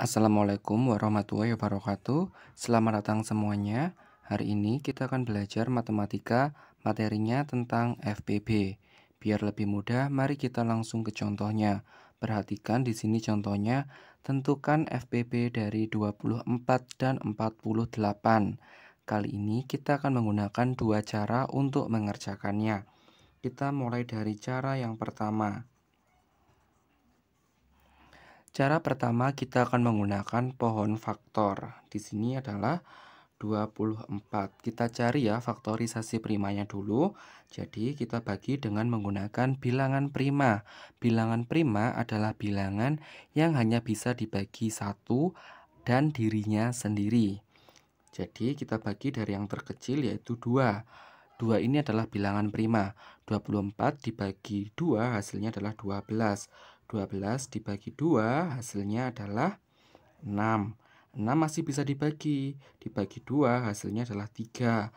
Assalamualaikum warahmatullahi wabarakatuh. Selamat datang semuanya. Hari ini kita akan belajar matematika, materinya tentang FPB. Biar lebih mudah, mari kita langsung ke contohnya. Perhatikan di sini contohnya, tentukan FPB dari 24 dan 48. Kali ini kita akan menggunakan dua cara untuk mengerjakannya. Kita mulai dari cara yang pertama. Cara pertama kita akan menggunakan pohon faktor. Di sini adalah 24. Kita cari ya faktorisasi primanya dulu. Jadi kita bagi dengan menggunakan bilangan prima. Bilangan prima adalah bilangan yang hanya bisa dibagi satu dan dirinya sendiri. Jadi kita bagi dari yang terkecil yaitu 2. 2 ini adalah bilangan prima. 24 dibagi 2 hasilnya adalah 12. 12 dibagi 2 hasilnya adalah 6. 6 masih bisa dibagi. Dibagi 2 hasilnya adalah 3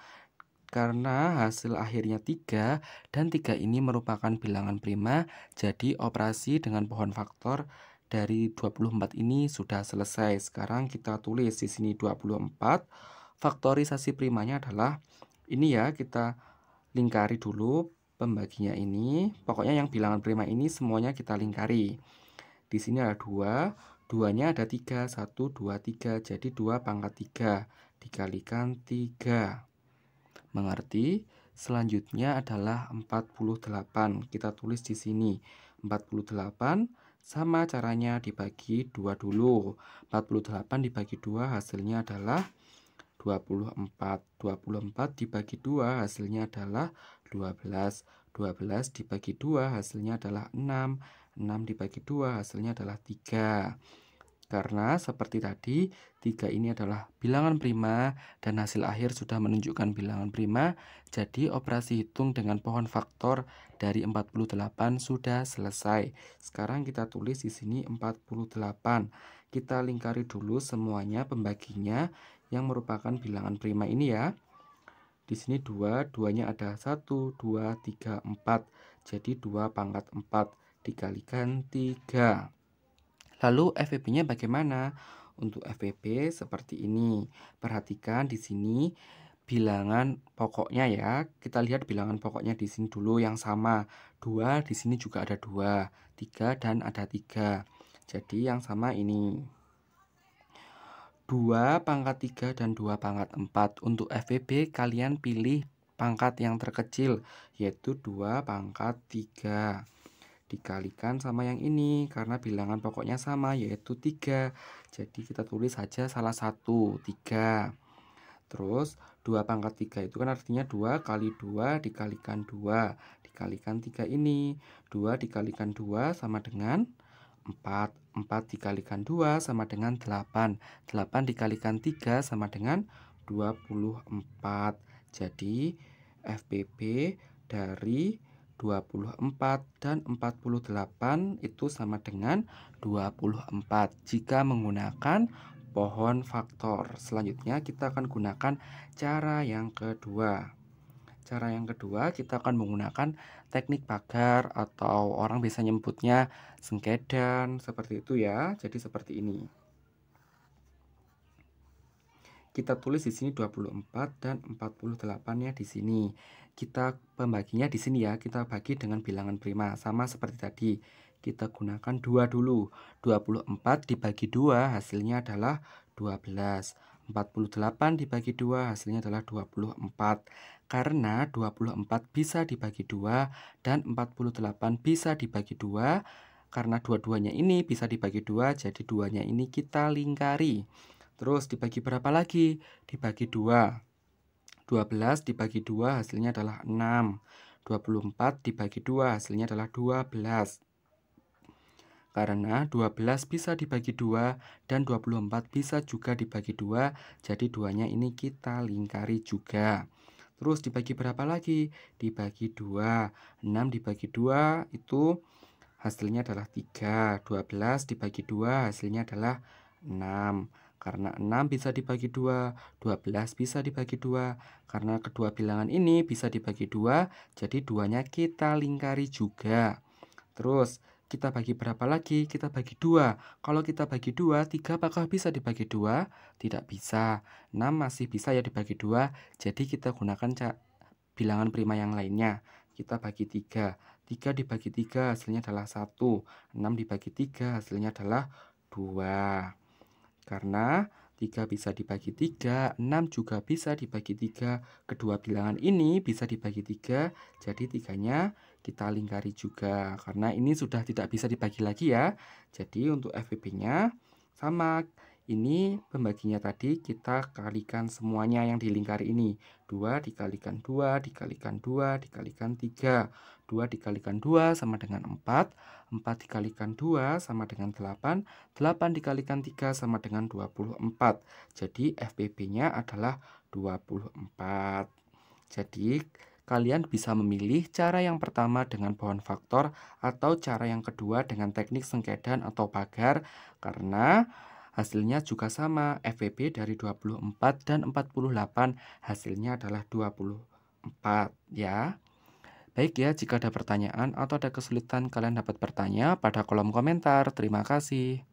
karena hasil akhirnya 3 dan 3 ini merupakan bilangan prima, jadi operasi dengan pohon faktor dari 24 ini sudah selesai. Sekarang kita tulis di sini 24, faktorisasi primanya adalah ini ya, kita lingkari dulu pembaginya ini, pokoknya yang bilangan prima ini semuanya kita lingkari. Di sini ada dua, duanya ada tiga, satu dua tiga jadi dua pangkat tiga dikalikan tiga. Mengerti? Selanjutnya adalah 48, kita tulis di sini. 48 sama caranya dibagi dua dulu. 48 dibagi dua hasilnya adalah 24. 24 dibagi dua hasilnya adalah 12. 12 dibagi 2 hasilnya adalah 6. 6 dibagi 2 hasilnya adalah 3. Karena seperti tadi, 3 ini adalah bilangan prima dan hasil akhir sudah menunjukkan bilangan prima. Jadi operasi hitung dengan pohon faktor dari 48 sudah selesai. Sekarang kita tulis di sini 48. Kita lingkari dulu semuanya pembaginya yang merupakan bilangan prima ini ya. Di sini 2, 2-nya ada 1, 2, 3, 4. Jadi 2 pangkat 4 dikalikan 3. Lalu FEB-nya bagaimana? Untuk FEB seperti ini. Perhatikan di sini bilangan pokoknya ya. Kita lihat bilangan pokoknya di sini dulu yang sama. 2 di sini juga ada 2, 3 dan ada 3. Jadi yang sama ini. 2 pangkat 3 dan 2 pangkat 4. Untuk FVB kalian pilih pangkat yang terkecil yaitu 2 pangkat 3 dikalikan sama yang ini karena bilangan pokoknya sama yaitu 3 jadi kita tulis saja salah satu 3 terus 2 pangkat 3 itu kan artinya 2 kali 2 dikalikan 2 dikalikan 3 ini 2 dikalikan 2 sama dengan 4. 4 dikalikan 2 sama dengan 8. 8 dikalikan 3 sama dengan 24. Jadi FPP dari 24 dan 48 itu sama dengan 24 jika menggunakan pohon faktor. Selanjutnya kita akan gunakan cara yang kedua. Cara yang kedua kita akan menggunakan teknik pagar atau orang biasa nyebutnya sengkedan seperti itu ya. Jadi seperti ini. Kita tulis di sini 24 dan 48-nya di sini. Kita pembaginya di sini ya. Kita bagi dengan bilangan prima sama seperti tadi. Kita gunakan dua dulu. 24 dibagi dua hasilnya adalah 12. 48 dibagi 2 hasilnya adalah 24 karena 24 bisa dibagi 2 dan 48 bisa dibagi 2 karena dua-duanya ini bisa dibagi 2 jadi duanya ini kita lingkari terus dibagi berapa lagi? dibagi 2 12 dibagi 2 hasilnya adalah 6 24 dibagi 2 hasilnya adalah 12 karena 12 bisa dibagi 2 dan 24 bisa juga dibagi 2, jadi duanya ini kita lingkari juga. Terus dibagi berapa lagi? Dibagi 2. 6 dibagi 2 itu hasilnya adalah 3. 12 dibagi 2 hasilnya adalah 6 karena 6 bisa dibagi 2, 12 bisa dibagi 2. Karena kedua bilangan ini bisa dibagi 2, jadi duanya kita lingkari juga. Terus kita bagi berapa lagi? Kita bagi dua. Kalau kita bagi dua, tiga apakah bisa dibagi dua? Tidak bisa. enam masih bisa ya dibagi dua. Jadi kita gunakan bilangan prima yang lainnya. Kita bagi tiga. tiga dibagi tiga hasilnya adalah satu. enam dibagi tiga hasilnya adalah dua. karena tiga bisa dibagi tiga, enam juga bisa dibagi tiga. kedua bilangan ini bisa dibagi tiga. jadi tiganya kita lingkari juga karena ini sudah tidak bisa dibagi lagi ya jadi untuk FPP-nya sama ini pembaginya tadi kita kalikan semuanya yang dilingkari ini 2 dikalikan 2 dikalikan 2 dikalikan 3 2 dikalikan 2 sama dengan 4 4 dikalikan 2 sama dengan 8 8 dikalikan 3 sama dengan 24 jadi FPP-nya adalah 24 jadi kalian bisa memilih cara yang pertama dengan pohon faktor atau cara yang kedua dengan teknik sengkedan atau pagar karena hasilnya juga sama FVB dari 24 dan 48 hasilnya adalah 24 ya Baik ya, jika ada pertanyaan atau ada kesulitan, kalian dapat bertanya pada kolom komentar. Terima kasih.